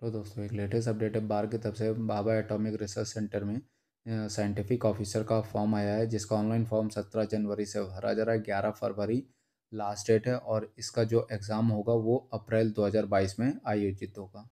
तो दोस्तों एक लेटेस्ट अपडेट है बार की तरफ से बाबा एटॉमिक रिसर्च सेंटर में साइंटिफिक ऑफिसर का फॉर्म आया है जिसका ऑनलाइन फॉर्म सत्रह जनवरी से भरा जा रहा है ग्यारह फरवरी लास्ट डेट है और इसका जो एग्ज़ाम होगा वो अप्रैल 2022 में आयोजित होगा